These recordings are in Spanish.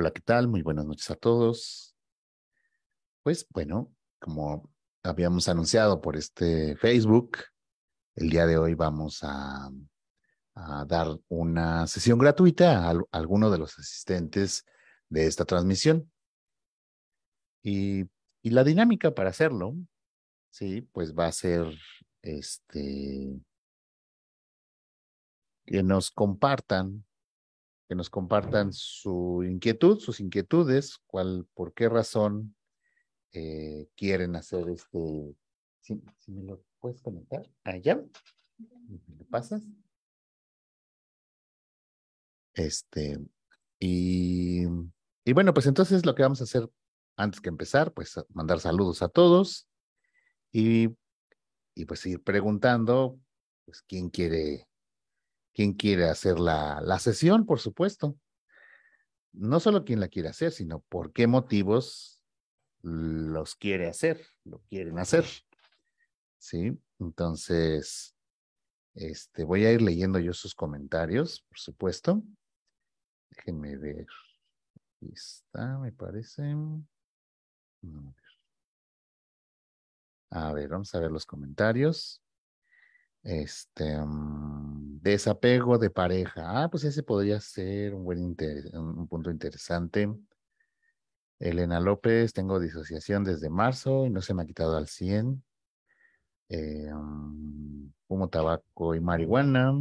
Hola, ¿qué tal? Muy buenas noches a todos. Pues bueno, como habíamos anunciado por este Facebook, el día de hoy vamos a, dar una sesión gratuita a, alguno de los asistentes de esta transmisión. Y, y, la dinámica para hacerlo, sí, pues va a ser este que nos compartan que nos compartan su inquietud, sus inquietudes, cuál, por qué razón eh, quieren hacer este. Si, me lo puedes comentar. Allá. Ah, ¿Me pasas? Este. Y, y bueno, pues entonces lo que vamos a hacer antes que empezar, pues mandar saludos a todos y, y pues ir preguntando, pues quién quiere quien quiere hacer la, sesión, por supuesto. No solo quien la quiere hacer, sino por qué motivos los quiere hacer, lo quieren hacer. ¿Sí? Entonces, este, voy a ir leyendo yo sus comentarios, por supuesto. Déjenme ver. Aquí está, me parece. Mm. A ver, vamos a ver los comentarios. Este. Mm. Desapego de pareja. Ah, pues ese podría ser un buen un punto interesante. Elena López, tengo disociación desde marzo y no se me ha quitado al 100. humo, em, tabaco y marihuana.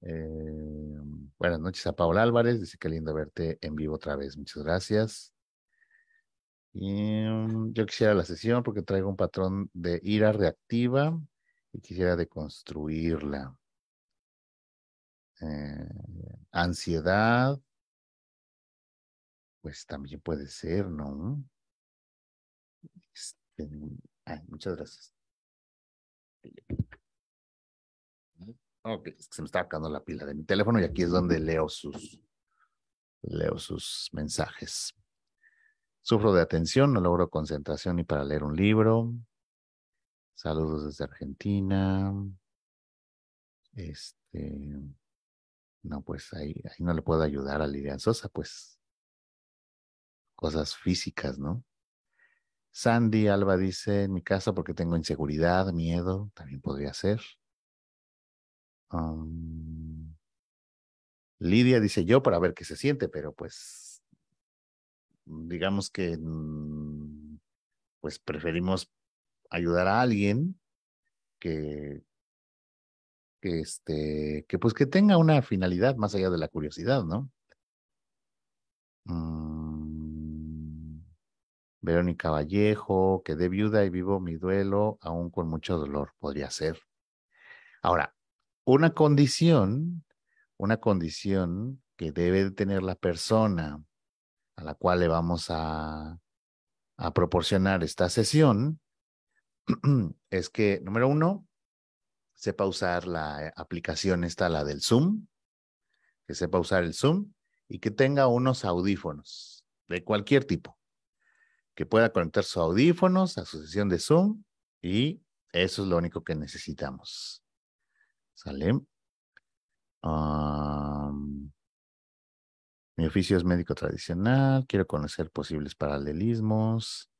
Em, buenas noches a Paola Álvarez, dice que lindo verte en vivo otra vez, muchas gracias. Y, em, yo quisiera la sesión porque traigo un patrón de ira reactiva y quisiera deconstruirla. Eh, ansiedad, pues también puede ser, ¿no? Este, muchas gracias. Ok, se me está acabando la pila de mi teléfono y aquí es donde leo sus, leo sus mensajes. Sufro de atención, no logro concentración ni para leer un libro. Saludos desde Argentina. Este, no, pues ahí, ahí no le puedo ayudar a Lidia Sosa, pues cosas físicas, ¿no? Sandy Alba dice, en mi casa porque tengo inseguridad, miedo, también podría ser. Um, Lidia dice yo para ver qué se siente, pero pues digamos que mm, pues preferimos ayudar a alguien que que este, que pues que tenga una finalidad más allá de la curiosidad, ¿no? Mm, Verónica Vallejo, que de viuda y vivo mi duelo, aún con mucho dolor, podría ser. Ahora, una condición, una condición que debe tener la persona a la cual le vamos a, a proporcionar esta sesión es que, número uno, sepa usar la eh, aplicación esta, la del Zoom, que sepa usar el Zoom y que tenga unos audífonos de cualquier tipo, que pueda conectar sus audífonos a su sesión de Zoom y eso es lo único que necesitamos. ¿Sale? mi oficio es médico tradicional, quiero conocer posibles paralelismos.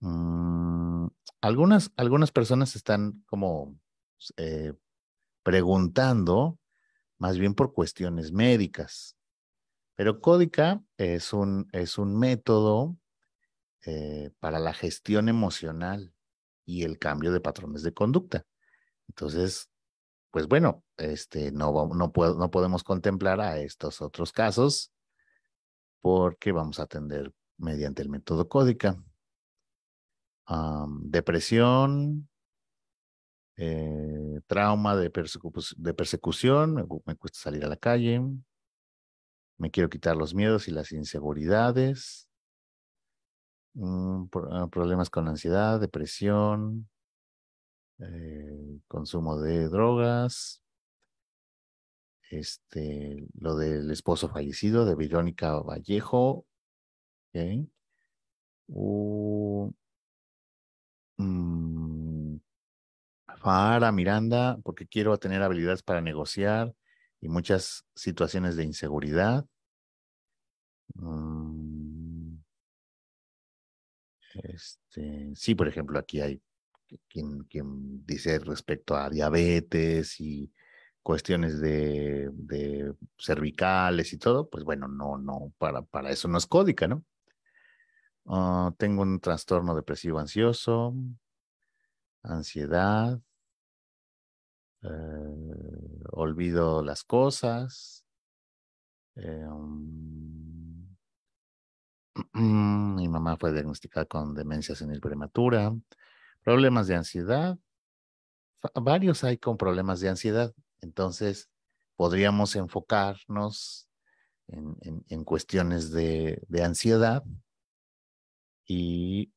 Mm, algunas, algunas personas están como pues, eh, preguntando más bien por cuestiones médicas. Pero Códica es un, es un método eh, para la gestión emocional y el cambio de patrones de conducta. Entonces, pues bueno, este, no, no, podemos contemplar a estos otros casos porque vamos a atender mediante el método Códica. depresión, eh, trauma de, pues, persecución, me, cuesta salir a la calle, me quiero quitar los miedos y las inseguridades, mm, ah, problemas con ansiedad, depresión, eh, consumo de drogas, este, lo del esposo fallecido de Verónica Vallejo, uh, mm, para Miranda porque quiero tener habilidades para negociar y muchas situaciones de inseguridad. Mm. Este, sí, por ejemplo, aquí hay quien, dice respecto a diabetes y cuestiones de, cervicales y todo, pues bueno, no, no, para, para eso no es códica, ¿no? Ah, tengo un trastorno depresivo ansioso, ansiedad, eh, olvido las cosas, eh, um, mi mamá fue diagnosticada con demencia senil prematura, problemas de ansiedad, varios hay con problemas de ansiedad, entonces podríamos enfocarnos en, cuestiones de, de ansiedad y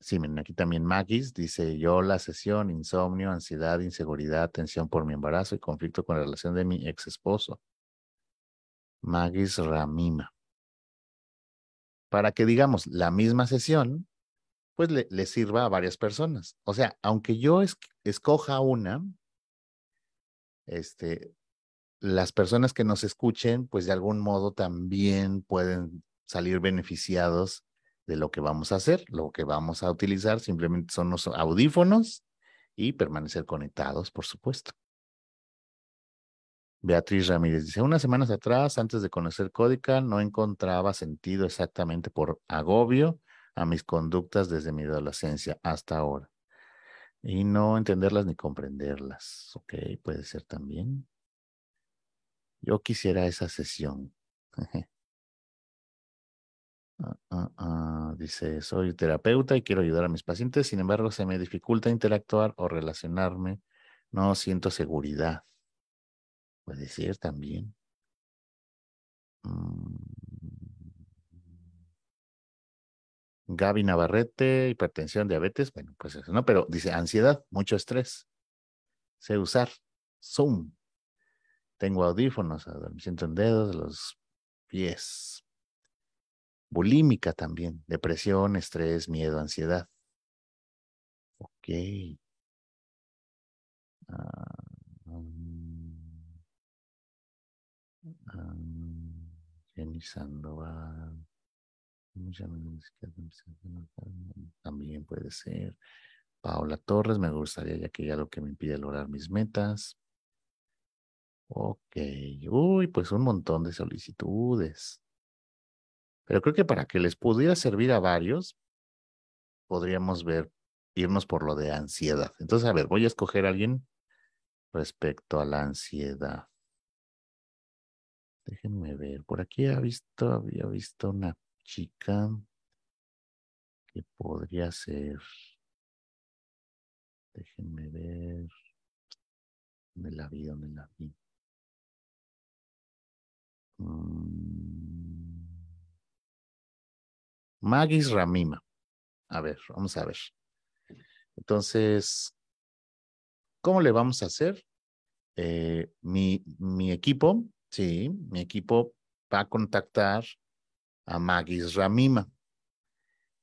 Sí, miren, aquí también Magis dice, yo la sesión, insomnio, ansiedad, inseguridad, tensión por mi embarazo y conflicto con la relación de mi ex esposo. Magis Ramima. Para que digamos la misma sesión, pues le, sirva a varias personas. O sea, aunque yo escoja una, este, las personas que nos escuchen, pues de algún modo también pueden salir beneficiados de lo que vamos a hacer. Lo que vamos a utilizar simplemente son los audífonos y permanecer conectados, por supuesto. Beatriz Ramírez dice, unas semanas atrás, antes de conocer Códica, no encontraba sentido exactamente por agobio a mis conductas desde mi adolescencia hasta ahora. Y no entenderlas ni comprenderlas. Ok, puede ser también. Yo quisiera esa sesión. Ah, ah, ah, dice, soy terapeuta y quiero ayudar a mis pacientes, sin embargo, se me dificulta interactuar o relacionarme. No siento seguridad. Puede ser también. Mm. Gaby Navarrete, hipertensión, diabetes, bueno, pues eso, ¿no? Pero dice ansiedad, mucho estrés. Sé usar Zoom. Tengo audífonos, siento en dedos, los pies, bulímica también, depresión, estrés, miedo, ansiedad. Ok. Sandoval. También puede ser. Paola Torres, me gustaría ya que ya lo que me impide lograr mis metas. Ok. Uy, pues un montón de solicitudes. Pero creo que para que les pudiera servir a varios, podríamos ver, irnos por lo de ansiedad. Entonces, a ver, voy a escoger a alguien respecto a la ansiedad. Déjenme ver, por aquí ha visto, había visto una chica que podría ser. Déjenme ver. ¿Dónde la vi? ¿Dónde la vi? Mm. Magis Ramima. A ver, vamos a ver. Entonces, ¿cómo le vamos a hacer? Eh, mi, mi equipo, sí, mi equipo va a contactar a Magis Ramima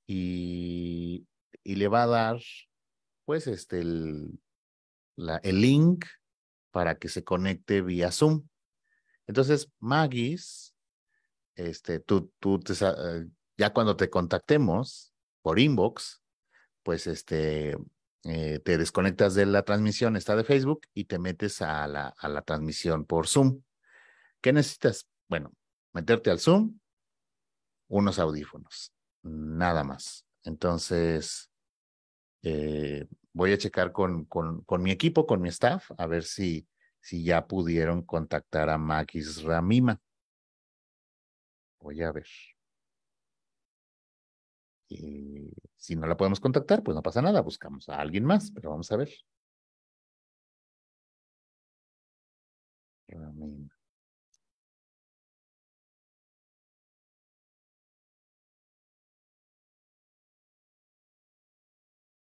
y, y le va a dar, pues, este, el, la, el link para que se conecte vía Zoom. Entonces, Magis, este, tú, tú te, eh, ya cuando te contactemos por inbox, pues este, eh, te desconectas de la transmisión, está de Facebook, y te metes a la, transmisión por Zoom. ¿Qué necesitas? Bueno, meterte al Zoom, unos audífonos, nada más. Entonces, eh, voy a checar con, mi equipo, con mi staff, a ver si, si ya pudieron contactar a Max Ramima. Voy a ver. Eh, si no la podemos contactar, pues no pasa nada, buscamos a alguien más, pero vamos a ver.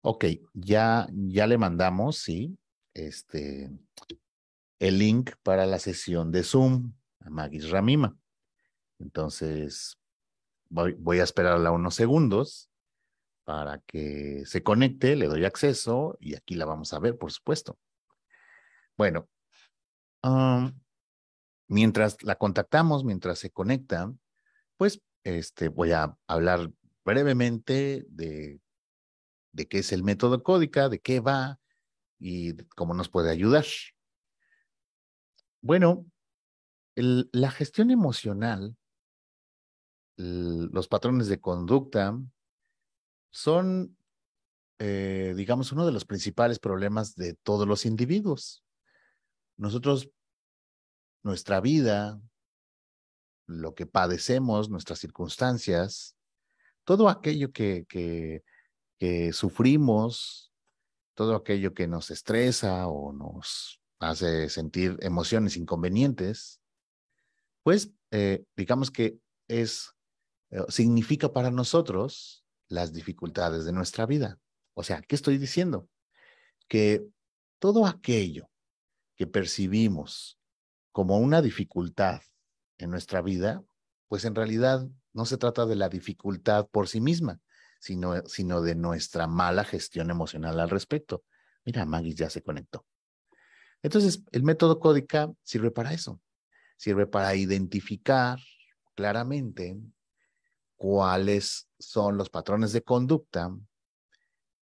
Ok, ya, ya le mandamos, sí, este, el link para la sesión de Zoom a Magis Ramima. Entonces, voy, a esperarla unos segundos para que se conecte, le doy acceso y aquí la vamos a ver, por supuesto. Bueno, mientras la contactamos, mientras se conecta, pues este, voy a hablar brevemente de, de qué es el método códica, de qué va y cómo nos puede ayudar. Bueno, la gestión emocional los patrones de conducta son, eh, digamos, uno de los principales problemas de todos los individuos. Nosotros, nuestra vida, lo que padecemos, nuestras circunstancias, todo aquello que, sufrimos, todo aquello que nos estresa o nos hace sentir emociones inconvenientes, pues eh, digamos que es eh, significa para nosotros las dificultades de nuestra vida. O sea, ¿qué estoy diciendo? Que todo aquello que percibimos como una dificultad en nuestra vida, pues en realidad no se trata de la dificultad por sí misma, sino, sino de nuestra mala gestión emocional al respecto. Mira, Maggie ya se conectó. Entonces, el método códica sirve para eso. Sirve para identificar claramente cuáles son los patrones de conducta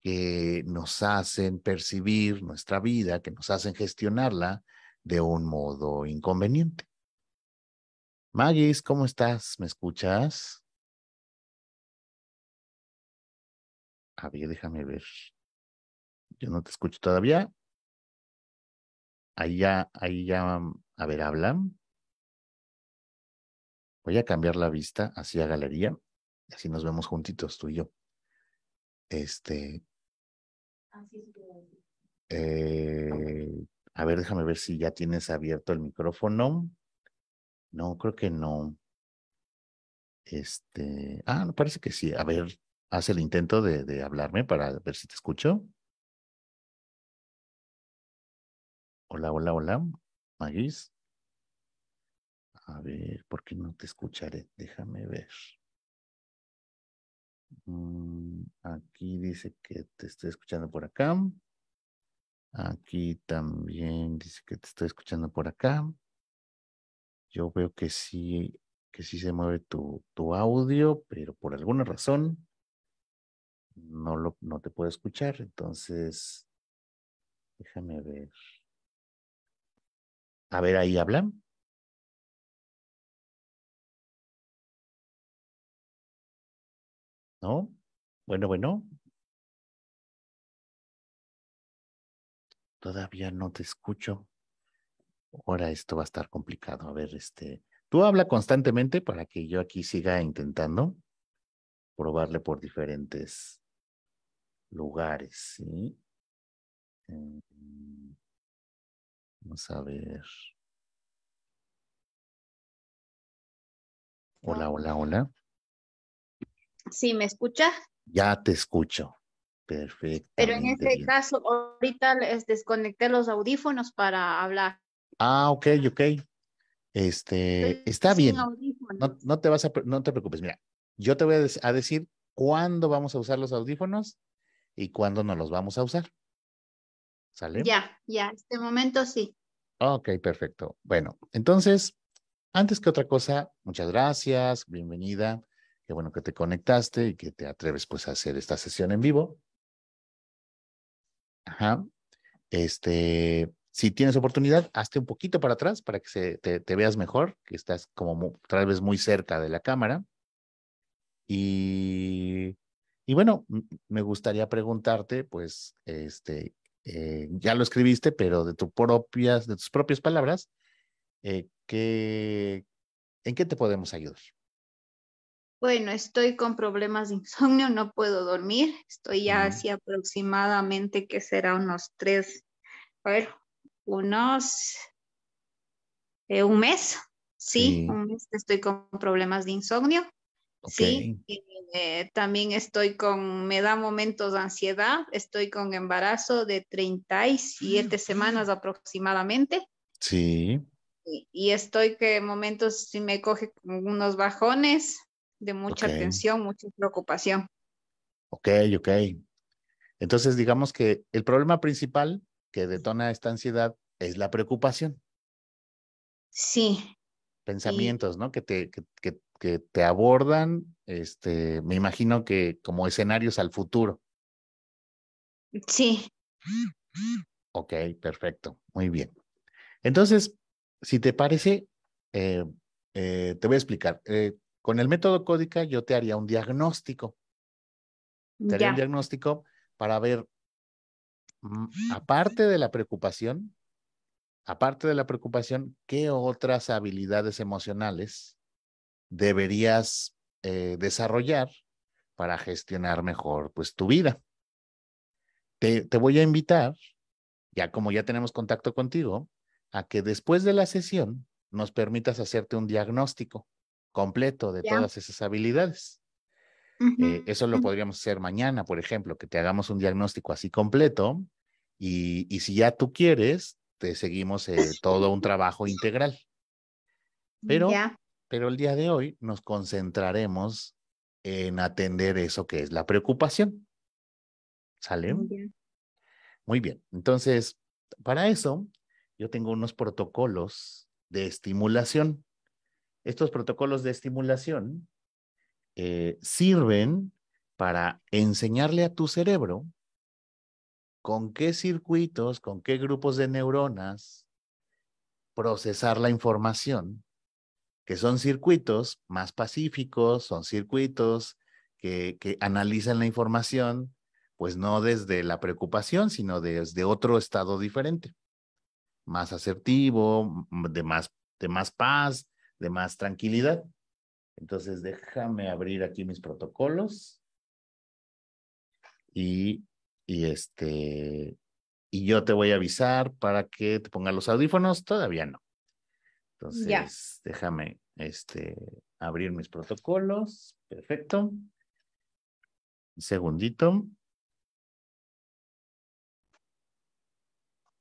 que nos hacen percibir nuestra vida, que nos hacen gestionarla de un modo inconveniente. Magis, ¿cómo estás? ¿Me escuchas? A ver, déjame ver. Yo no te escucho todavía. Ahí ya, ahí ya, a ver, hablan. Voy a cambiar la vista así a galería. y Así nos vemos juntitos, tú y yo. Este. Eh, a ver, déjame ver si ya tienes abierto el micrófono. No, creo que no. Este. Ah, parece que sí. A ver, haz el intento de, de hablarme para ver si te escucho. Hola, hola, hola. Magis. A ver, ¿por qué no te escucharé? Déjame ver. Mm, aquí dice que te estoy escuchando por acá. Aquí también dice que te estoy escuchando por acá. Yo veo que sí, que sí se mueve tu, tu audio, pero por alguna razón no, lo, no te puedo escuchar. Entonces, déjame ver. A ver, ahí hablan. ¿No? Bueno, bueno. Todavía no te escucho. Ahora esto va a estar complicado. A ver, este, tú habla constantemente para que yo aquí siga intentando probarle por diferentes lugares, ¿sí? Eh, vamos a ver. Hola, hola, hola. Sí, ¿me escucha? Ya te escucho. Perfecto. Pero en este caso, ahorita les desconecté los audífonos para hablar. Ah, ok, ok. Este, está bien. No, no, te vas a, no te preocupes. Mira, yo te voy a, decir cuándo vamos a usar los audífonos y cuándo no los vamos a usar. ¿Sale? Ya, ya, este momento sí. Ok, perfecto. Bueno, entonces, antes que otra cosa, muchas gracias, bienvenida. Qué bueno que te conectaste y que te atreves pues a hacer esta sesión en vivo. Ajá. Este, si tienes oportunidad, hazte un poquito para atrás para que te, veas mejor, que estás como tal vez muy cerca de la cámara. Y, bueno, me gustaría preguntarte, pues, este, eh, ya lo escribiste, pero de, tu propias, de tus propias palabras, eh, ¿en qué te podemos ayudar? Bueno, estoy con problemas de insomnio, no puedo dormir. Estoy ya así aproximadamente que será unos tres, a ver, unos, eh, un mes. Sí, un mes estoy con problemas de insomnio. Sí, eh, también estoy con, me da momentos de ansiedad, estoy con embarazo de 37 ah, semanas aproximadamente. Sí. Y, estoy que momentos si me coge unos bajones, de mucha atención, tensión, mucha preocupación. Ok, ok. Entonces, digamos que el problema principal que detona esta ansiedad es la preocupación. Sí. Pensamientos, ¿no? Que te, que, que, te abordan, este, me imagino que como escenarios al futuro. Sí. Ok, perfecto. Muy bien. Entonces, si te parece, eh, eh, te voy a explicar. Eh, con el método códica yo te haría un diagnóstico. Te haría un diagnóstico para ver, mm, mm. aparte de la preocupación, aparte de la preocupación, ¿qué otras habilidades emocionales deberías eh, desarrollar para gestionar mejor pues tu vida? te voy a invitar, ya como ya tenemos contacto contigo, a que después de la sesión nos permitas hacerte un diagnóstico completo de todas esas habilidades. Eh, eso lo podríamos hacer mañana, por ejemplo, que te hagamos un diagnóstico así completo y, si ya tú quieres, te seguimos eh, todo un trabajo integral. Pero, pero el día de hoy nos concentraremos en atender eso que es la preocupación. ¿Sale? Muy bien. Entonces, para eso, yo tengo unos protocolos de estimulación estos protocolos de estimulación eh, sirven para enseñarle a tu cerebro con qué circuitos, con qué grupos de neuronas procesar la información, que son circuitos más pacíficos, son circuitos que, analizan la información, pues no desde la preocupación, sino desde otro estado diferente, más asertivo, de más paz, de más tranquilidad. Entonces, déjame abrir aquí mis protocolos. Y, este, y yo te voy a avisar para que te pongas los audífonos. Todavía no. Entonces, déjame este, abrir mis protocolos. Perfecto. Un segundito.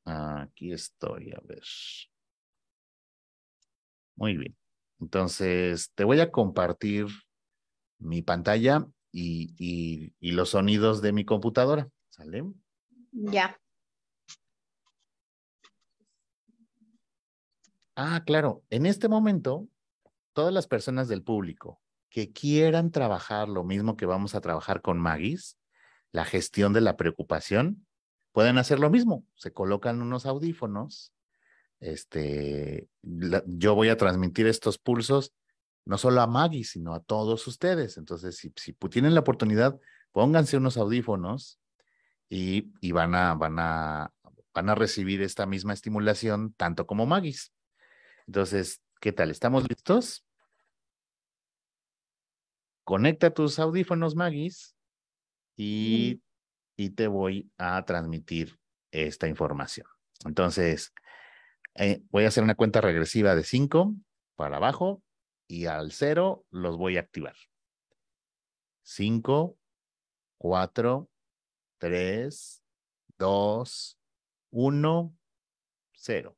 Aquí estoy, a ver. Muy bien. Entonces, te voy a compartir mi pantalla y, los sonidos de mi computadora. ¿Sale? Ya. Ah, claro. En este momento, todas las personas del público que quieran trabajar lo mismo que vamos a trabajar con Magis, la gestión de la preocupación, pueden hacer lo mismo. Se colocan unos audífonos este, yo voy a transmitir estos pulsos no solo a Maggie, sino a todos ustedes. Entonces, si, tienen la oportunidad, pónganse unos audífonos y, van, a, van, a, van a recibir esta misma estimulación tanto como Maggie. Entonces, ¿qué tal? ¿Estamos listos? Conecta tus audífonos, Maggie, y, y te voy a transmitir esta información. Entonces, eh, voy a hacer una cuenta regresiva de 5 para abajo y al 0 los voy a activar. 5, 4, 3, 2, 1, 0.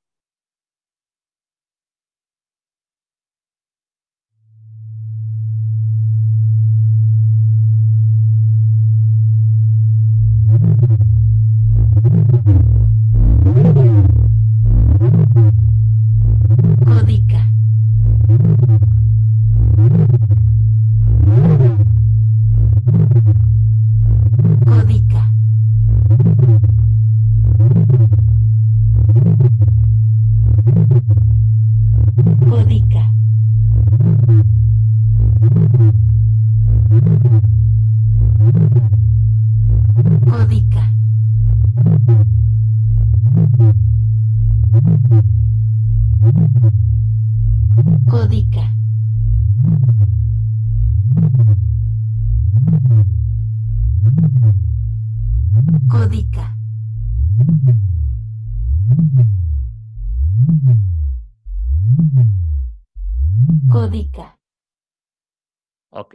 Ok,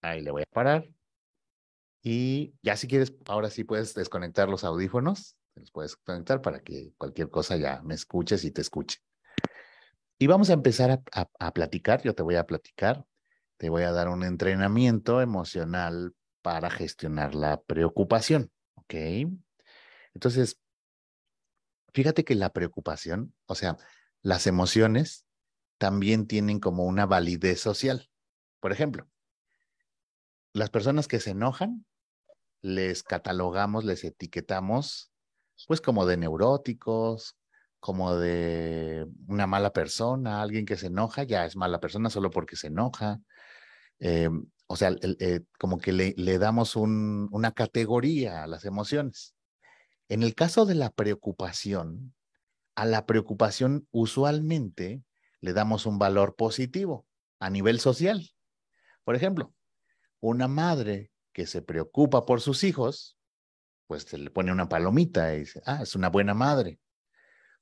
ahí le voy a parar. Y ya si quieres, ahora sí puedes desconectar los audífonos, los puedes conectar para que cualquier cosa ya me escuches y te escuche. Y vamos a empezar a, a platicar, yo te voy a platicar, te voy a dar un entrenamiento emocional para gestionar la preocupación, ¿ok? Entonces, fíjate que la preocupación, o sea, las emociones también tienen como una validez social. Por ejemplo, las personas que se enojan, les catalogamos, les etiquetamos, pues como de neuróticos, como de una mala persona, alguien que se enoja ya es mala persona solo porque se enoja. Eh, o sea, eh, como que le, damos una categoría a las emociones. En el caso de la preocupación, a la preocupación usualmente le damos un valor positivo a nivel social. Por ejemplo, una madre que se preocupa por sus hijos, pues se le pone una palomita y dice, ah, es una buena madre.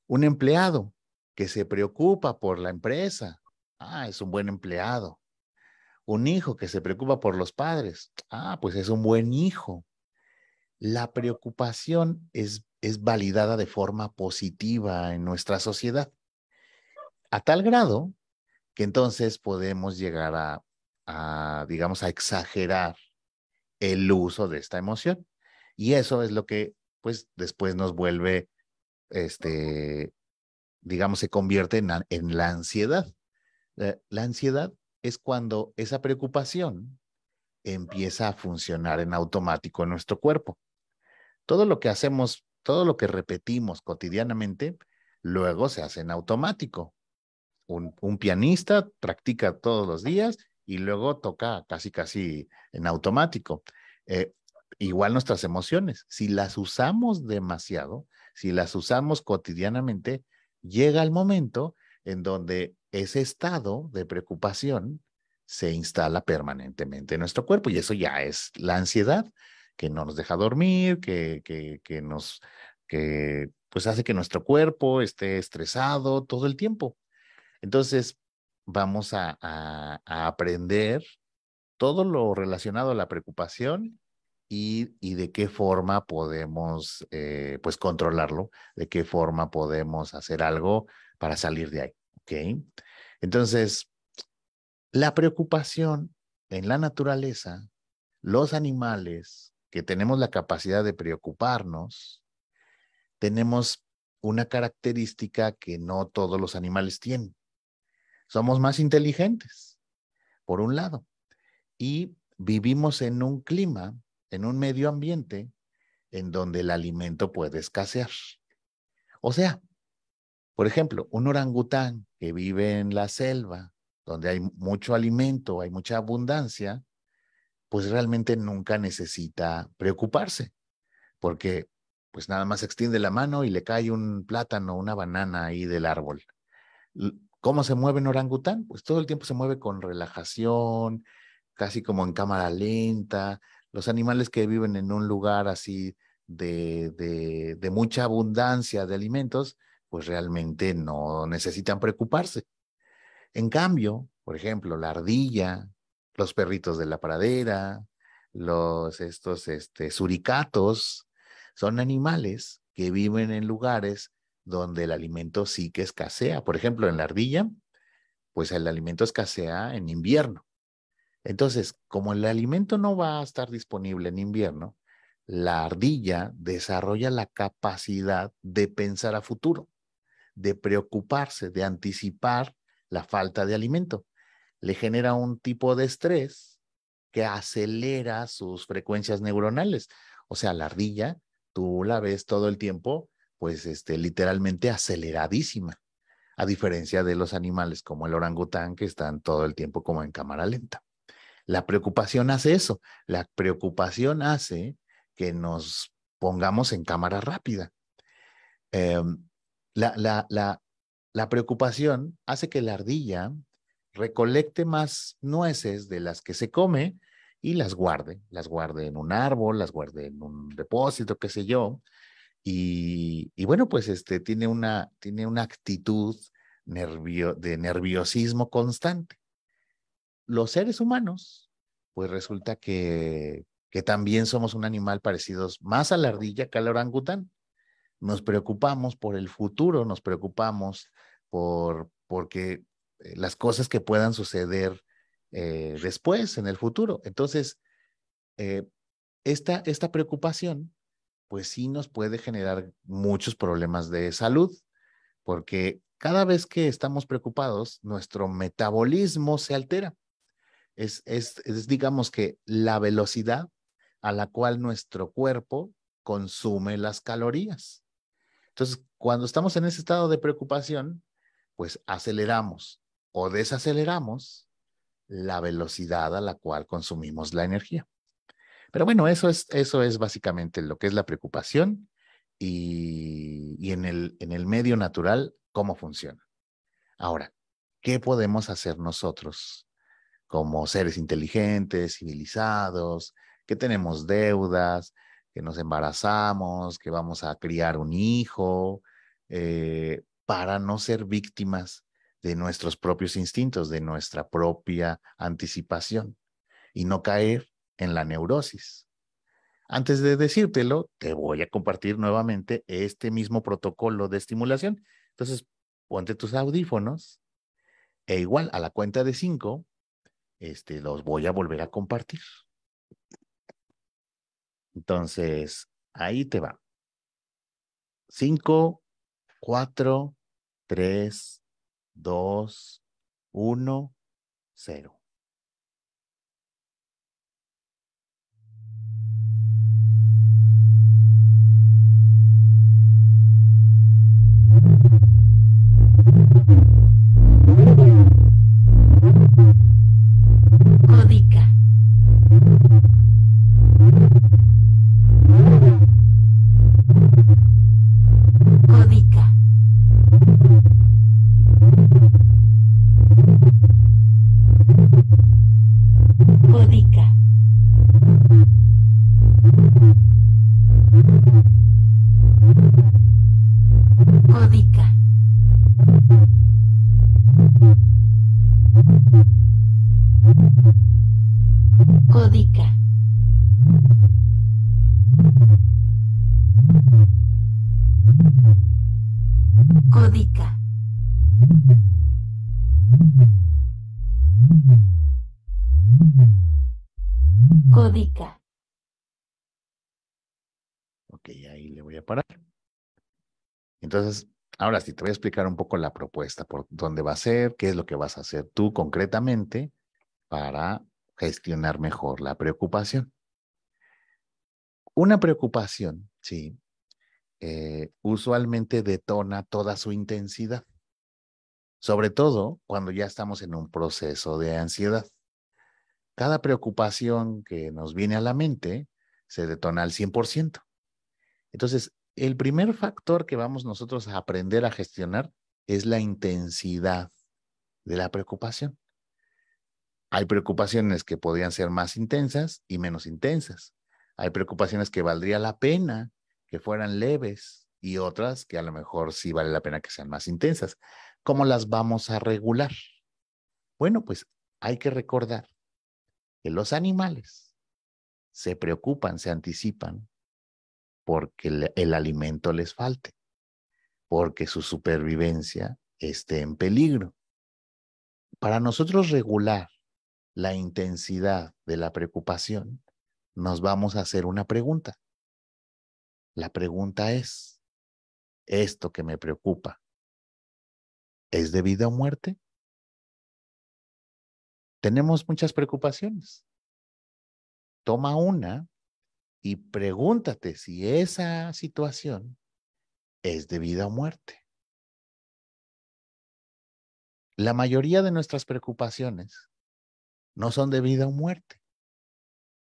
Un empleado que se preocupa por la empresa, ah, es un buen empleado. Un hijo que se preocupa por los padres, ah, pues es un buen hijo. La preocupación es, es validada de forma positiva en nuestra sociedad a tal grado que entonces podemos llegar a, digamos, a exagerar el uso de esta emoción. Y eso es lo que, pues, después nos vuelve, este, digamos, se convierte en, la ansiedad. Eh, la ansiedad es cuando esa preocupación empieza a funcionar en automático en nuestro cuerpo. Todo lo que hacemos, todo lo que repetimos cotidianamente, luego se hace en automático un, pianista practica todos los días y luego toca casi, casi en automático. Eh, igual nuestras emociones, si las usamos demasiado, si las usamos cotidianamente, llega el momento en donde ese estado de preocupación se instala permanentemente en nuestro cuerpo y eso ya es la ansiedad que no nos deja dormir, que, que, que nos, que pues hace que nuestro cuerpo esté estresado todo el tiempo. Entonces, vamos a, aprender todo lo relacionado a la preocupación y, de qué forma podemos, eh, pues, controlarlo, de qué forma podemos hacer algo para salir de ahí. Entonces, la preocupación en la naturaleza, los animales que tenemos la capacidad de preocuparnos, tenemos una característica que no todos los animales tienen. Somos más inteligentes, por un lado, y vivimos en un clima, en un medio ambiente, en donde el alimento puede escasear. O sea, por ejemplo, un orangután que vive en la selva, donde hay mucho alimento, hay mucha abundancia, pues realmente nunca necesita preocuparse, porque pues nada más extiende la mano y le cae un plátano, una banana ahí del árbol. ¿Cómo se mueve en orangután? Pues todo el tiempo se mueve con relajación, casi como en cámara lenta. Los animales que viven en un lugar así de, de, de mucha abundancia de alimentos, pues realmente no necesitan preocuparse. En cambio, por ejemplo, la ardilla, los perritos de la pradera, los estos este, suricatos, son animales que viven en lugares donde el alimento sí que escasea. Por ejemplo, en la ardilla, pues el alimento escasea en invierno. Entonces, como el alimento no va a estar disponible en invierno, la ardilla desarrolla la capacidad de pensar a futuro, de preocuparse, de anticipar la falta de alimento. Le genera un tipo de estrés que acelera sus frecuencias neuronales. O sea, la ardilla, tú la ves todo el tiempo pues este, literalmente aceleradísima, a diferencia de los animales como el orangután que están todo el tiempo como en cámara lenta. La preocupación hace eso, la preocupación hace que nos pongamos en cámara rápida. Em, la preocupación hace que la ardilla recolecte más nueces de las que se come y las guarde, las guarde en un árbol, las guarde en un depósito, qué sé yo, y, bueno, pues este, tiene, una, tiene una actitud de nerviosismo constante. Los seres humanos, pues resulta que, que también somos un animal parecidos más a la ardilla que al orangután. Nos preocupamos por el futuro, nos preocupamos por porque eh, las cosas que puedan suceder eh, después, en el futuro. Entonces, eh, esta, esta preocupación pues sí nos puede generar muchos problemas de salud, porque cada vez que estamos preocupados, nuestro metabolismo se altera. Es, digamos que la velocidad a la cual nuestro cuerpo consume las calorías. Entonces, cuando estamos en ese estado de preocupación, pues aceleramos o desaceleramos la velocidad a la cual consumimos la energía. Pero bueno, eso es, eso es básicamente lo que es la preocupación y, en, el, medio natural, cómo funciona. Ahora, ¿qué podemos hacer nosotros como seres inteligentes, civilizados, que tenemos deudas, que nos embarazamos, que vamos a criar un hijo, eh, para no ser víctimas de nuestros propios instintos, de nuestra propia anticipación y no caer en la neurosis. Antes de decírtelo, te voy a compartir nuevamente este mismo protocolo de estimulación. Entonces, ponte tus audífonos e igual a la cuenta de 5, este, los voy a volver a compartir. Entonces, ahí te va. 5, 4, 3, 2, 1, 0. Códica. Códica. Códica. Ok, ahí le voy a parar. Entonces, ahora sí, te voy a explicar un poco la propuesta, por dónde va a ser, qué es lo que vas a hacer tú concretamente para gestionar mejor la preocupación. Una preocupación, sí, eh, usualmente detona toda su intensidad, sobre todo cuando ya estamos en un proceso de ansiedad. Cada preocupación que nos viene a la mente se detona al 100%. Entonces, el primer factor que vamos nosotros a aprender a gestionar es la intensidad de la preocupación. Hay preocupaciones que podrían ser más intensas y menos intensas. Hay preocupaciones que valdría la pena que fueran leves y otras que a lo mejor sí vale la pena que sean más intensas. ¿Cómo las vamos a regular? Bueno, pues hay que recordar que los animales se preocupan, se anticipan porque el, el alimento les falte, porque su supervivencia esté en peligro. Para nosotros regular la intensidad de la preocupación, nos vamos a hacer una pregunta. La pregunta es, ¿esto que me preocupa es de vida o muerte? Tenemos muchas preocupaciones. Toma una y pregúntate si esa situación es de vida o muerte. La mayoría de nuestras preocupaciones no son de vida o muerte,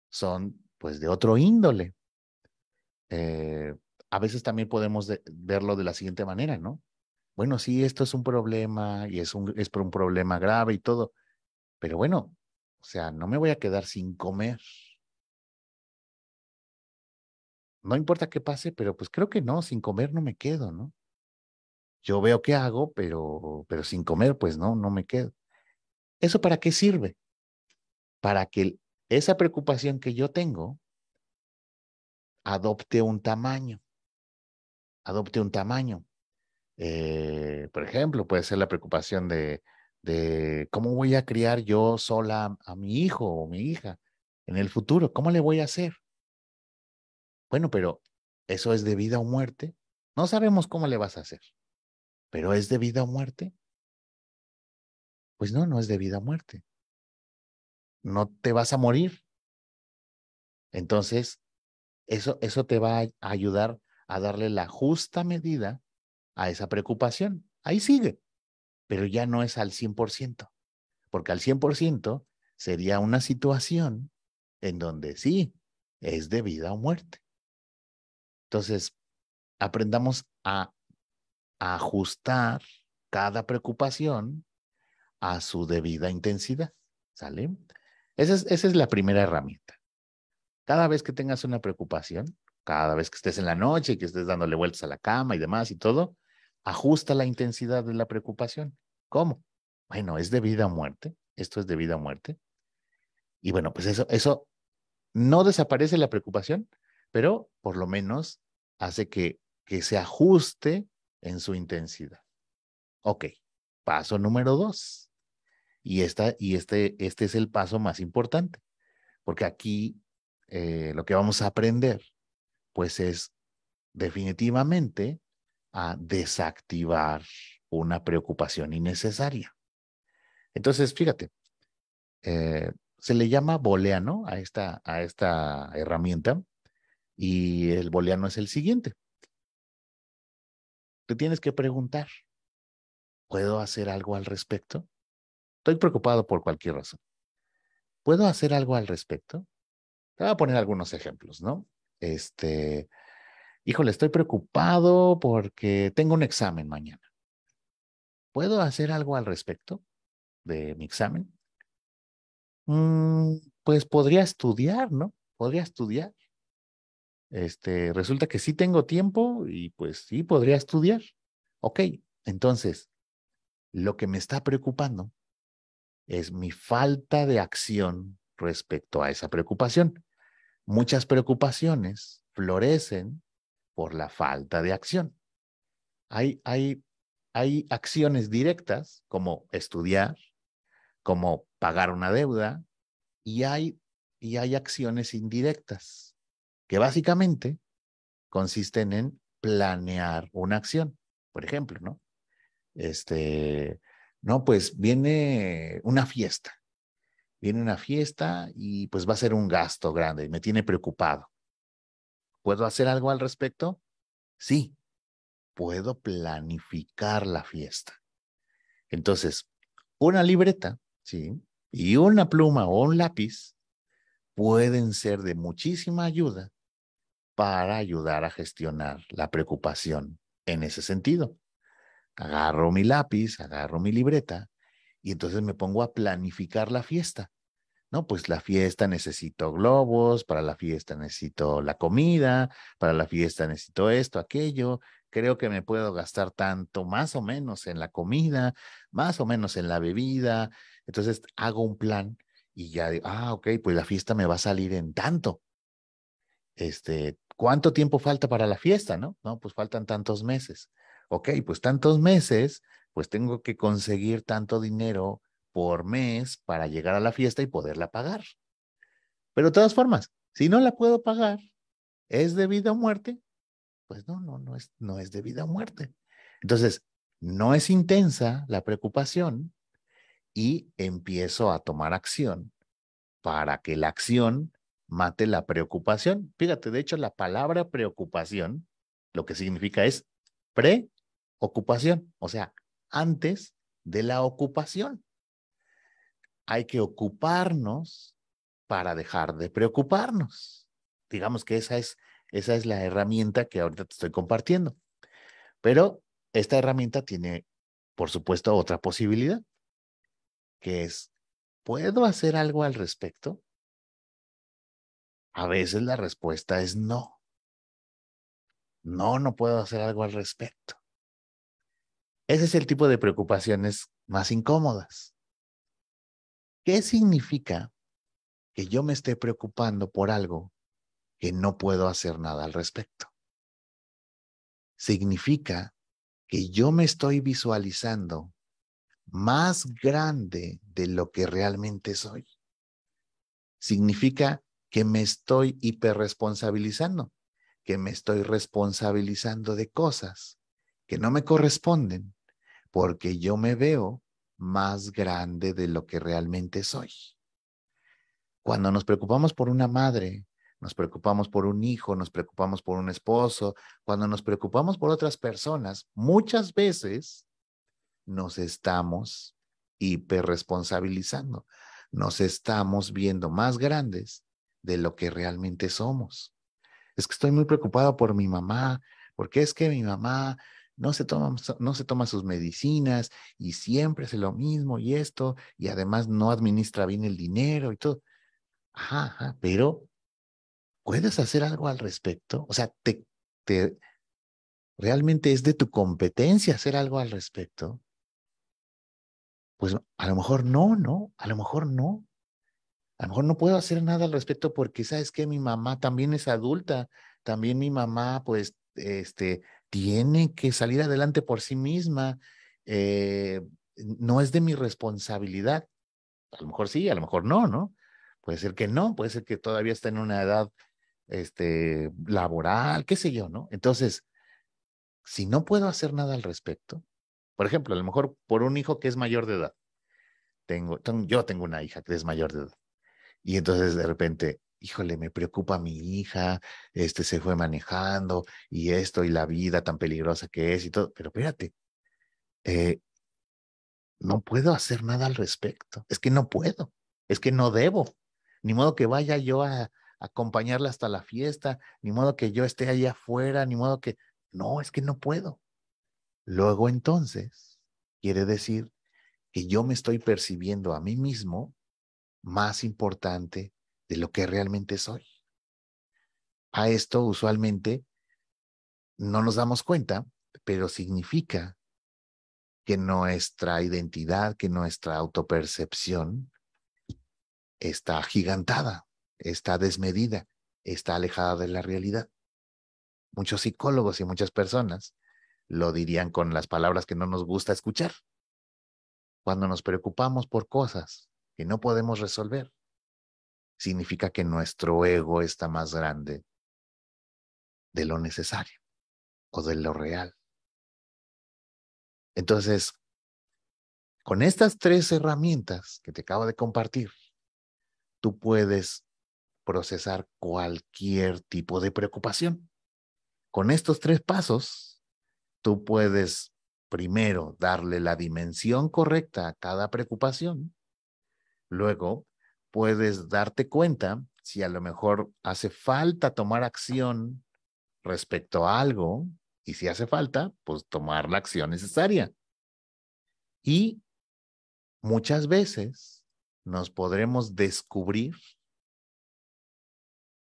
son pues de otro índole. Eh, a veces también podemos verlo de la siguiente manera, ¿no? Bueno, sí, esto es un problema y es, un, es por un problema grave y todo, pero bueno, o sea, no me voy a quedar sin comer. No importa qué pase, pero pues creo que no, sin comer no me quedo, ¿no? Yo veo qué hago, pero, pero sin comer, pues no, no me quedo. ¿Eso para qué sirve? para que esa preocupación que yo tengo adopte un tamaño. Adopte un tamaño. Eh, por ejemplo, puede ser la preocupación de, de cómo voy a criar yo sola a, a mi hijo o mi hija en el futuro, ¿cómo le voy a hacer? Bueno, pero eso es de vida o muerte. No sabemos cómo le vas a hacer, pero ¿es de vida o muerte? Pues no, no es de vida o muerte no te vas a morir. Entonces, eso, eso te va a ayudar a darle la justa medida a esa preocupación. Ahí sigue, pero ya no es al 100%, porque al 100% sería una situación en donde sí, es de vida o muerte. Entonces, aprendamos a, a ajustar cada preocupación a su debida intensidad. ¿Sale? Esa es, la primera herramienta. Cada vez que tengas una preocupación, cada vez que estés en la noche, que estés dándole vueltas a la cama y demás y todo, ajusta la intensidad de la preocupación. ¿Cómo? Bueno, es de vida o muerte. Esto es de vida o muerte. Y bueno, pues eso, eso no desaparece la preocupación, pero por lo menos hace que, que se ajuste en su intensidad. Ok, paso número dos. Y, esta, y este, este es el paso más importante, porque aquí eh, lo que vamos a aprender, pues es definitivamente a desactivar una preocupación innecesaria. Entonces, fíjate, eh, se le llama boleano a esta, a esta herramienta y el boleano es el siguiente. Te tienes que preguntar, ¿puedo hacer algo al respecto? Estoy preocupado por cualquier razón. ¿Puedo hacer algo al respecto? Te voy a poner algunos ejemplos, ¿no? Este, híjole, estoy preocupado porque tengo un examen mañana. ¿Puedo hacer algo al respecto de mi examen? Mm, pues podría estudiar, ¿no? Podría estudiar. Este, resulta que sí tengo tiempo y pues sí podría estudiar. Ok, entonces, lo que me está preocupando es mi falta de acción respecto a esa preocupación. Muchas preocupaciones florecen por la falta de acción. Hay, hay, hay acciones directas como estudiar, como pagar una deuda, y hay, y hay acciones indirectas que básicamente consisten en planear una acción. Por ejemplo, ¿no? Este, no, pues viene una fiesta, viene una fiesta y pues va a ser un gasto grande y me tiene preocupado. ¿Puedo hacer algo al respecto? Sí, puedo planificar la fiesta. Entonces, una libreta, ¿sí? Y una pluma o un lápiz pueden ser de muchísima ayuda para ayudar a gestionar la preocupación en ese sentido agarro mi lápiz, agarro mi libreta y entonces me pongo a planificar la fiesta. No, pues la fiesta necesito globos, para la fiesta necesito la comida, para la fiesta necesito esto, aquello, creo que me puedo gastar tanto más o menos en la comida, más o menos en la bebida. Entonces hago un plan y ya digo, ah, ok, pues la fiesta me va a salir en tanto. Este, ¿cuánto tiempo falta para la fiesta, no? No, pues faltan tantos meses ok, pues tantos meses, pues tengo que conseguir tanto dinero por mes para llegar a la fiesta y poderla pagar. Pero de todas formas, si no la puedo pagar, ¿es de vida o muerte? Pues no, no, no es, no es de vida o muerte. Entonces, no es intensa la preocupación y empiezo a tomar acción para que la acción mate la preocupación. Fíjate, de hecho, la palabra preocupación lo que significa es pre ocupación, o sea, antes de la ocupación. Hay que ocuparnos para dejar de preocuparnos. Digamos que esa es, esa es la herramienta que ahorita te estoy compartiendo. Pero esta herramienta tiene, por supuesto, otra posibilidad, que es, ¿puedo hacer algo al respecto? A veces la respuesta es no. No, no puedo hacer algo al respecto. Ese es el tipo de preocupaciones más incómodas. ¿Qué significa que yo me esté preocupando por algo que no puedo hacer nada al respecto? Significa que yo me estoy visualizando más grande de lo que realmente soy. Significa que me estoy hiperresponsabilizando, que me estoy responsabilizando de cosas que no me corresponden porque yo me veo más grande de lo que realmente soy. Cuando nos preocupamos por una madre, nos preocupamos por un hijo, nos preocupamos por un esposo, cuando nos preocupamos por otras personas, muchas veces nos estamos hiperresponsabilizando, nos estamos viendo más grandes de lo que realmente somos. Es que estoy muy preocupado por mi mamá, porque es que mi mamá no se, toma, no se toma sus medicinas y siempre hace lo mismo y esto, y además no administra bien el dinero y todo. Ajá, pero ¿puedes hacer algo al respecto? O sea, te, te, ¿realmente es de tu competencia hacer algo al respecto? Pues a lo mejor no, ¿no? A lo mejor no. A lo mejor no puedo hacer nada al respecto porque sabes que mi mamá también es adulta, también mi mamá pues este tiene que salir adelante por sí misma. Eh, no es de mi responsabilidad. A lo mejor sí, a lo mejor no, ¿no? Puede ser que no, puede ser que todavía está en una edad este, laboral, qué sé yo, ¿no? Entonces, si no puedo hacer nada al respecto, por ejemplo, a lo mejor por un hijo que es mayor de edad, tengo, yo tengo una hija que es mayor de edad, y entonces de repente híjole, me preocupa mi hija, este se fue manejando y esto y la vida tan peligrosa que es y todo, pero espérate, eh, no puedo hacer nada al respecto, es que no puedo, es que no debo, ni modo que vaya yo a, acompañarla hasta la fiesta, ni modo que yo esté allá afuera, ni modo que, no, es que no puedo. Luego entonces, quiere decir que yo me estoy percibiendo a mí mismo más importante de lo que realmente soy. A esto usualmente no nos damos cuenta, pero significa que nuestra identidad, que nuestra autopercepción está agigantada, está desmedida, está alejada de la realidad. Muchos psicólogos y muchas personas lo dirían con las palabras que no nos gusta escuchar. Cuando nos preocupamos por cosas que no podemos resolver, significa que nuestro ego está más grande de lo necesario o de lo real. Entonces, con estas tres herramientas que te acabo de compartir, tú puedes procesar cualquier tipo de preocupación. Con estos tres pasos, tú puedes primero darle la dimensión correcta a cada preocupación, luego puedes darte cuenta si a lo mejor hace falta tomar acción respecto a algo y si hace falta, pues tomar la acción necesaria. Y muchas veces nos podremos descubrir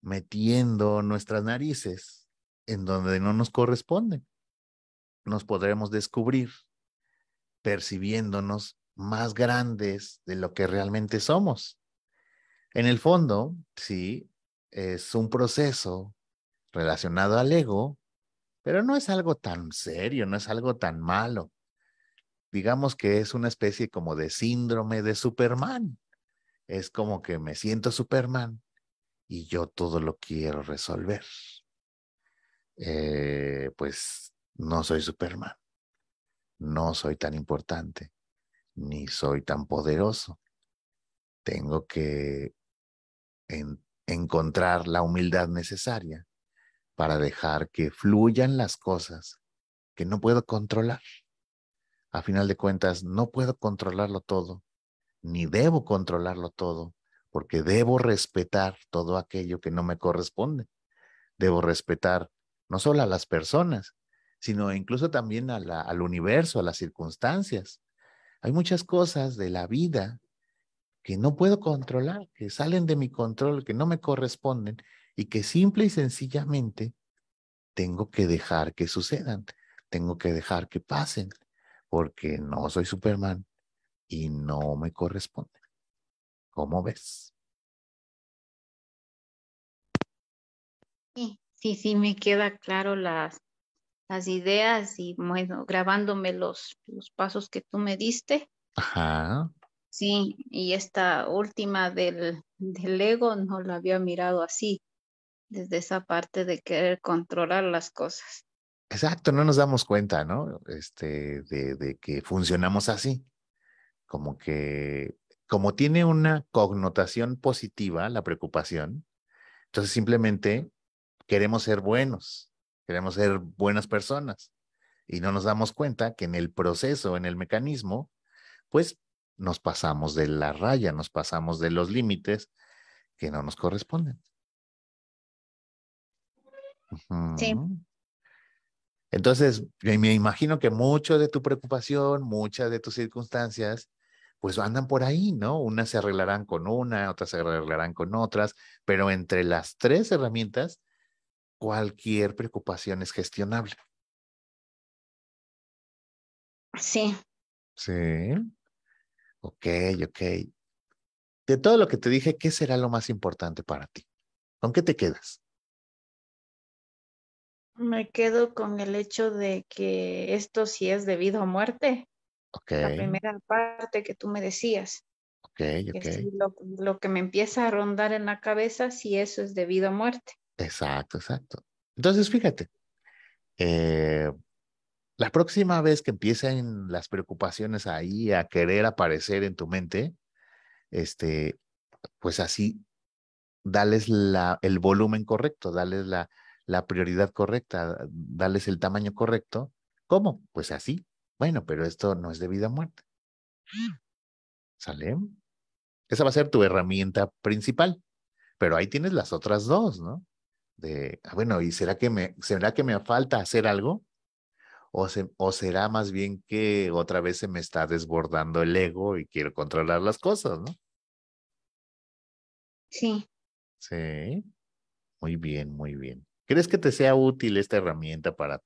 metiendo nuestras narices en donde no nos corresponden. Nos podremos descubrir percibiéndonos más grandes de lo que realmente somos. En el fondo, sí, es un proceso relacionado al ego, pero no es algo tan serio, no es algo tan malo. Digamos que es una especie como de síndrome de Superman. Es como que me siento Superman y yo todo lo quiero resolver. Eh, pues no soy Superman, no soy tan importante, ni soy tan poderoso. Tengo que en encontrar la humildad necesaria para dejar que fluyan las cosas que no puedo controlar. A final de cuentas, no puedo controlarlo todo, ni debo controlarlo todo, porque debo respetar todo aquello que no me corresponde. Debo respetar no solo a las personas, sino incluso también al universo, a las circunstancias. Hay muchas cosas de la vida que no puedo controlar, que salen de mi control, que no me corresponden y que simple y sencillamente tengo que dejar que sucedan, tengo que dejar que pasen, porque no soy Superman y no me corresponden. ¿Cómo ves? Sí, sí, sí, me queda claro las, las ideas y bueno, grabándome los, los pasos que tú me diste. Ajá. Sí, y esta última del, ego no la había mirado así, desde esa parte de querer controlar las cosas. Exacto, no nos damos cuenta, ¿no? Este, de, de que funcionamos así. Como que, como tiene una connotación positiva la preocupación, entonces simplemente queremos ser buenos, queremos ser buenas personas y no nos damos cuenta que en el proceso, en el mecanismo, pues nos pasamos de la raya, nos pasamos de los límites que no nos corresponden. Sí. Entonces, me imagino que mucho de tu preocupación, muchas de tus circunstancias, pues andan por ahí, ¿no? Unas se arreglarán con una, otras se arreglarán con otras, pero entre las tres herramientas, cualquier preocupación es gestionable. Sí. Sí. Ok, ok. De todo lo que te dije, ¿qué será lo más importante para ti? ¿Con qué te quedas? Me quedo con el hecho de que esto sí es debido a muerte. Ok. La primera parte que tú me decías. Ok, ok. lo, que me empieza a rondar en la cabeza, si eso es debido a muerte. Exacto, exacto. Entonces, fíjate, eh, la próxima vez que empiecen las preocupaciones ahí a querer aparecer en tu mente, este, pues así, dales la, el volumen correcto, dales la, la prioridad correcta, dales el tamaño correcto. ¿Cómo? Pues así. Bueno, pero esto no es de vida o muerte. ¿Sale? Esa va a ser tu herramienta principal. Pero ahí tienes las otras dos, ¿no? De, ah, bueno, ¿y será que me, será que me falta hacer algo? O, será más bien que otra vez se me está desbordando el ego y quiero controlar las cosas, ¿no? Sí. Sí. Muy bien, muy bien. ¿Crees que te sea útil esta herramienta para,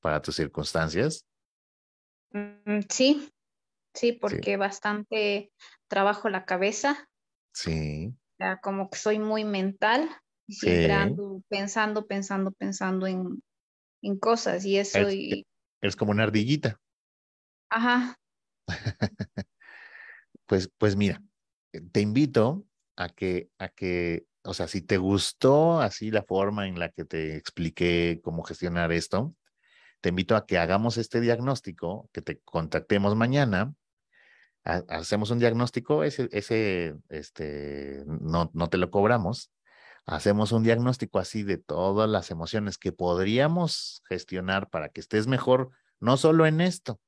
para tus circunstancias? Mm, sí, sí, porque bastante trabajo la cabeza. Sí. sea, como que soy muy mental, sí. pensando, pensando, pensando en en cosas y eso. Es, y... como una ardillita. Ajá. pues, pues mira, te invito a que, a que, o sea, si te gustó así la forma en la que te expliqué cómo gestionar esto, te invito a que hagamos este diagnóstico, que te contactemos mañana, hacemos un diagnóstico, ese, ese este, no, no te lo cobramos, hacemos un diagnóstico así de todas las emociones que podríamos gestionar para que estés mejor, no solo en esto,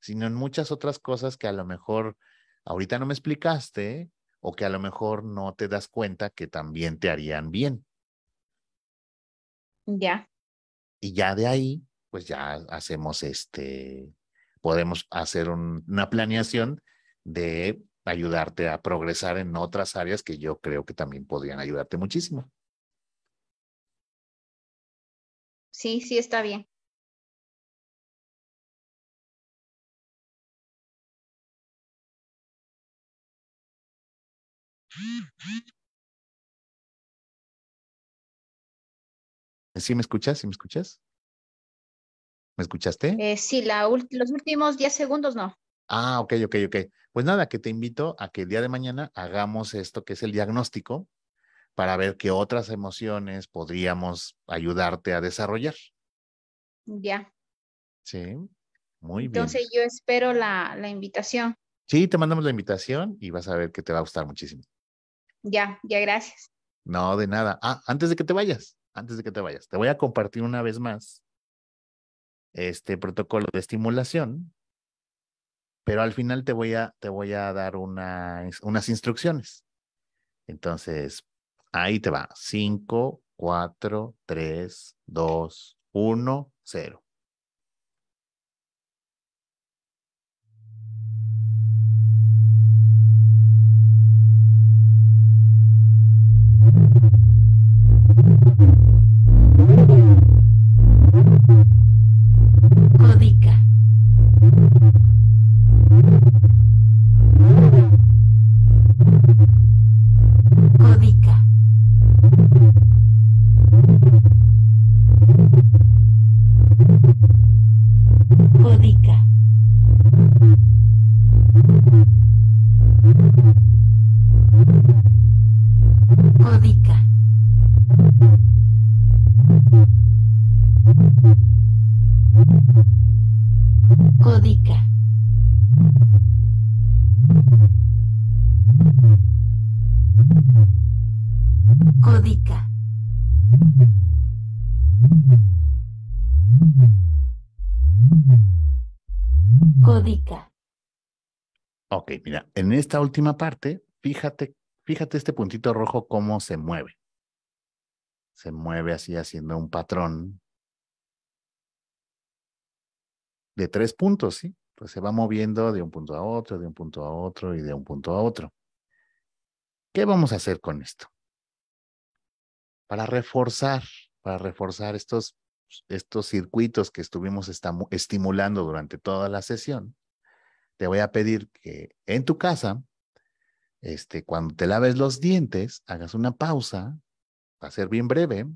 sino en muchas otras cosas que a lo mejor ahorita no me explicaste o que a lo mejor no te das cuenta que también te harían bien. Ya. Y ya de ahí, pues ya hacemos este, podemos hacer una planeación de ayudarte a progresar en otras áreas que yo creo que también podrían ayudarte muchísimo. Sí, sí, está bien. ¿Sí me escuchas? ¿Sí me escuchas? ¿Me escuchaste? Eh, sí, la los últimos 10 segundos no. Ah, ok, ok, ok. Pues nada, que te invito a que el día de mañana hagamos esto que es el diagnóstico para ver qué otras emociones podríamos ayudarte a desarrollar. Ya. Sí, muy bien. Entonces yo espero la, la invitación. Sí, te mandamos la invitación y vas a ver que te va a gustar muchísimo. Ya, ya, gracias. No, de nada. Ah, antes de que te vayas, antes de que te vayas, te voy a compartir una vez más este protocolo de estimulación pero al final te voy a, te voy a dar unas instrucciones. Entonces, ahí te va. 5, 4, 3, 2, 1, 0. Ok, mira, en esta última parte, fíjate, fíjate este puntito rojo cómo se mueve. Se mueve así haciendo un patrón de tres puntos, ¿sí? Pues se va moviendo de un punto a otro, de un punto a otro y de un punto a otro. ¿Qué vamos a hacer con esto? Para reforzar, para reforzar estos, estos circuitos que estuvimos estimulando durante toda la sesión, te voy a pedir que en tu casa, este, cuando te laves los dientes, hagas una pausa, va a ser bien breve,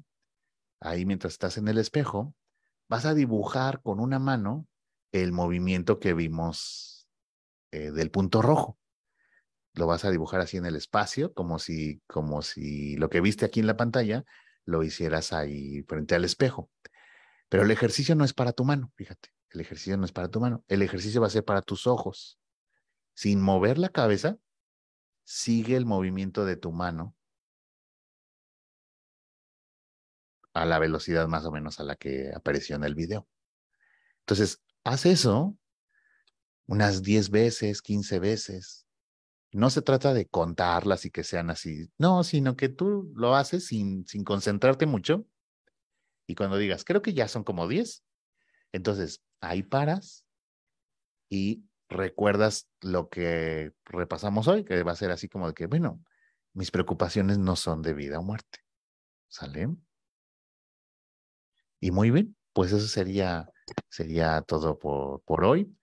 ahí mientras estás en el espejo, vas a dibujar con una mano el movimiento que vimos eh, del punto rojo. Lo vas a dibujar así en el espacio, como si, como si lo que viste aquí en la pantalla lo hicieras ahí frente al espejo. Pero el ejercicio no es para tu mano, fíjate. El ejercicio no es para tu mano, el ejercicio va a ser para tus ojos. Sin mover la cabeza, sigue el movimiento de tu mano a la velocidad más o menos a la que apareció en el video. Entonces, haz eso unas 10 veces, 15 veces. No se trata de contarlas y que sean así, no, sino que tú lo haces sin, sin concentrarte mucho. Y cuando digas, creo que ya son como 10, entonces, ahí paras y recuerdas lo que repasamos hoy, que va a ser así como de que, bueno, mis preocupaciones no son de vida o muerte. ¿Sale? Y muy bien, pues eso sería, sería todo por, hoy.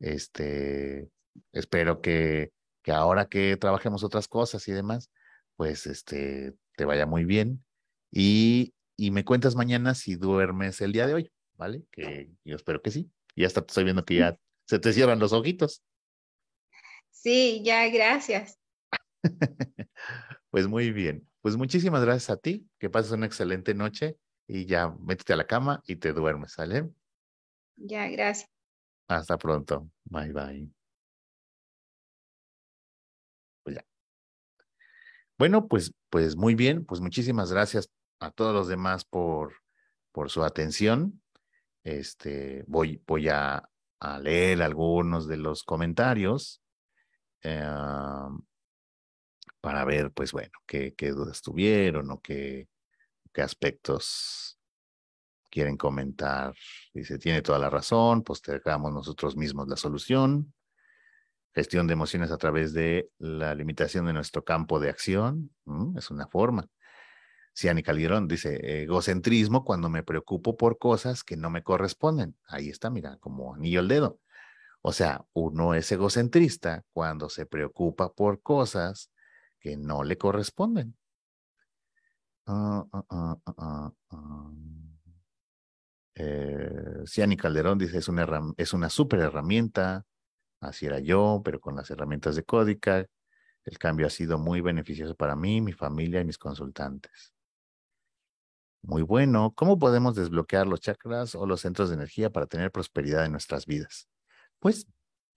Este, espero que, ahora que trabajemos otras cosas y demás, pues este, te vaya muy bien. y me cuentas mañana si duermes el día de hoy. ¿vale? Que yo espero que sí. Y hasta estoy viendo que ya se te cierran los ojitos. Sí, ya, gracias. pues muy bien. Pues muchísimas gracias a ti. Que pases una excelente noche y ya métete a la cama y te duermes, ¿sale? Ya, gracias. Hasta pronto. Bye, bye. Pues ya. Bueno, pues, pues muy bien. Pues muchísimas gracias a todos los demás por, por su atención. Este, voy, voy a, leer algunos de los comentarios em, para ver, pues bueno, qué, dudas tuvieron o qué, qué aspectos quieren comentar. Dice, tiene toda la razón, postergamos nosotros mismos la solución. Gestión de emociones a través de la limitación de nuestro campo de acción. Mm, es una forma. Ciani Calderón dice, eh, egocentrismo cuando me preocupo por cosas que no me corresponden. Ahí está, mira, como anillo al dedo. O sea, uno es egocentrista cuando se preocupa por cosas que no le corresponden. Uh, Calderón dice, es una, es herramienta. Así era yo, pero con las herramientas de Códica. El cambio ha sido muy beneficioso para mí, mi familia y mis consultantes. Muy bueno. ¿Cómo podemos desbloquear los chakras o los centros de energía para tener prosperidad en nuestras vidas? Pues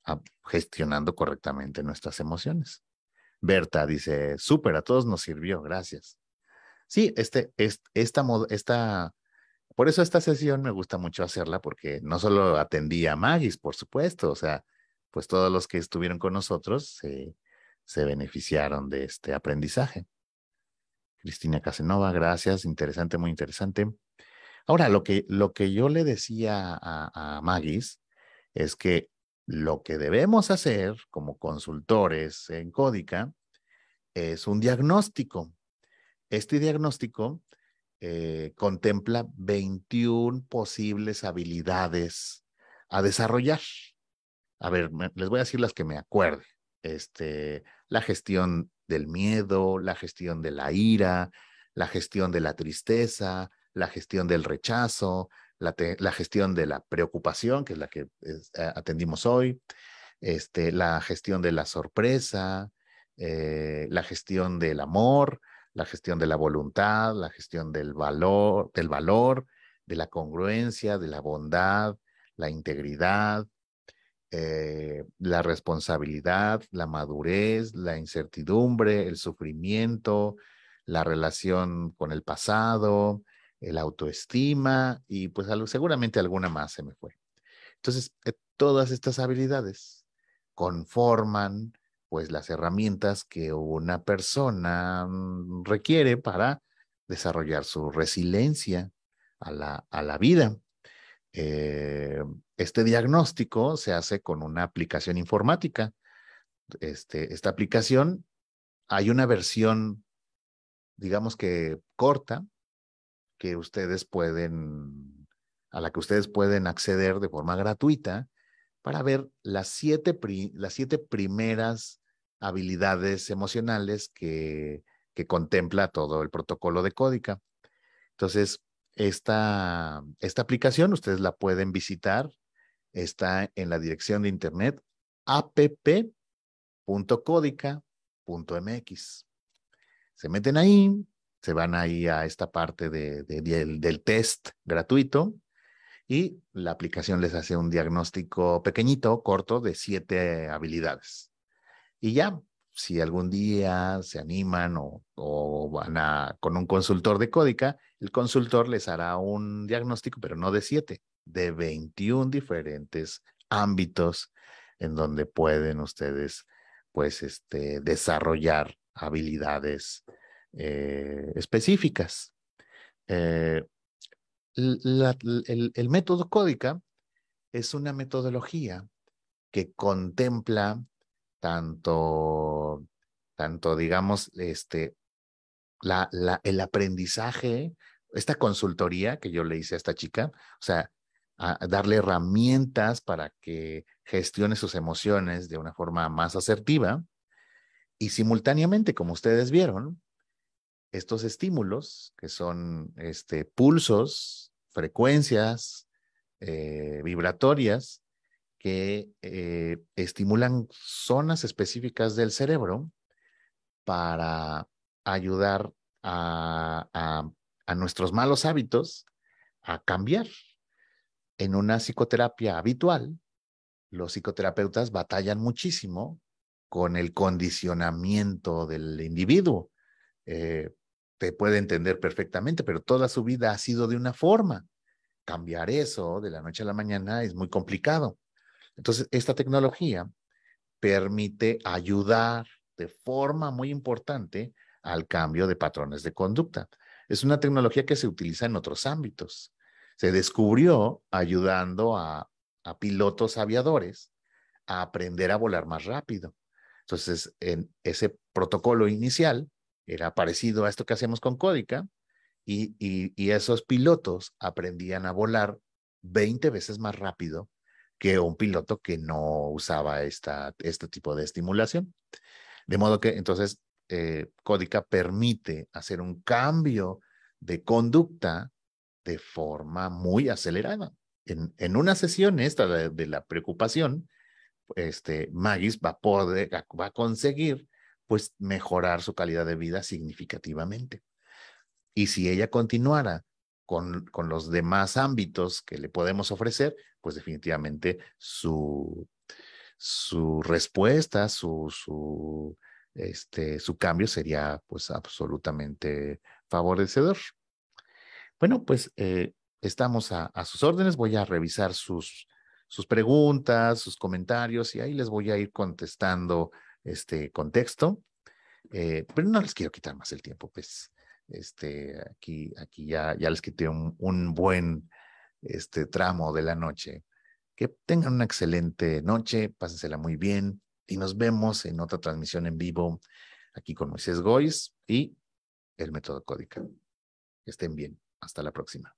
ah, gestionando correctamente nuestras emociones. Berta dice, súper, a todos nos sirvió, gracias. Sí, este, esta, esta, por eso esta sesión me gusta mucho hacerla, porque no solo atendí a Magis, por supuesto, o sea, pues todos los que estuvieron con nosotros se beneficiaron de este aprendizaje. Cristina Casenova, gracias, interesante, muy interesante. Ahora, lo que, lo que yo le decía a, Magis es que lo que debemos hacer como consultores en Códica es un diagnóstico. Este diagnóstico eh, contempla 21 posibles habilidades a desarrollar. A ver, les voy a decir las que me acuerde. Este, la gestión del miedo, la gestión de la ira, la gestión de la tristeza, la gestión del rechazo, la, gestión de la preocupación, que es la que eh, atendimos hoy, este, la gestión de la sorpresa, eh, la gestión del amor, la gestión de la voluntad, la gestión del valor, del valor, de la congruencia, de la bondad, la integridad, eh, la responsabilidad, la madurez, la incertidumbre, el sufrimiento, la relación con el pasado, el autoestima y pues seguramente alguna más se me fue. Entonces, eh, todas estas habilidades conforman pues las herramientas que una persona mm, requiere para desarrollar su resiliencia a la, a la vida. Eh, este diagnóstico se hace con una aplicación informática. Este, esta aplicación, hay una versión, digamos que corta, que ustedes pueden, a la que ustedes pueden acceder de forma gratuita para ver las siete, las siete primeras habilidades emocionales que, contempla todo el protocolo de Códica. Entonces, esta aplicación ustedes la pueden visitar está en la dirección de internet app.códica.mx. Se meten ahí, se van ahí a esta parte del, test gratuito y la aplicación les hace un diagnóstico pequeñito, corto, de siete habilidades. Y ya, si algún día se animan o, o van a con un consultor de códica, el consultor les hará un diagnóstico, pero no de siete, de 21 diferentes ámbitos en donde pueden ustedes pues este, desarrollar habilidades eh, específicas. Eh, el, método códica es una metodología que contempla tanto, tanto digamos, este, el aprendizaje, esta consultoría que yo le hice a esta chica, o sea, darle herramientas para que gestione sus emociones de una forma más asertiva. Y simultáneamente, como ustedes vieron, estos estímulos, que son este, pulsos, frecuencias eh, vibratorias, que eh, estimulan zonas específicas del cerebro para ayudar a nuestros malos hábitos a cambiar, en una psicoterapia habitual, los psicoterapeutas batallan muchísimo con el condicionamiento del individuo. Eh, te puede entender perfectamente, pero toda su vida ha sido de una forma. Cambiar eso de la noche a la mañana es muy complicado. Entonces, esta tecnología permite ayudar de forma muy importante al cambio de patrones de conducta. Es una tecnología que se utiliza en otros ámbitos se descubrió ayudando a, pilotos aviadores a aprender a volar más rápido. Entonces, en ese protocolo inicial era parecido a esto que hacemos con Códica y, esos pilotos aprendían a volar 20 veces más rápido que un piloto que no usaba esta, este tipo de estimulación. De modo que entonces eh, Códica permite hacer un cambio de conducta de forma muy acelerada. En, una sesión esta de, la preocupación, este, Magis va a, va a conseguir pues mejorar su calidad de vida significativamente. Y si ella continuara con, con los demás ámbitos que le podemos ofrecer, pues definitivamente su, su respuesta, su, su, este, su cambio sería pues absolutamente favorecedor. Bueno, pues eh, estamos a, sus órdenes. Voy a revisar sus, sus preguntas, sus comentarios y ahí les voy a ir contestando este contexto. Eh, pero no les quiero quitar más el tiempo, pues este, aquí, aquí ya, ya les quité un, buen este, tramo de la noche. Que tengan una excelente noche, pásensela muy bien y nos vemos en otra transmisión en vivo aquí con Moisés Gois y el Método Códica. Que estén bien. Hasta la próxima.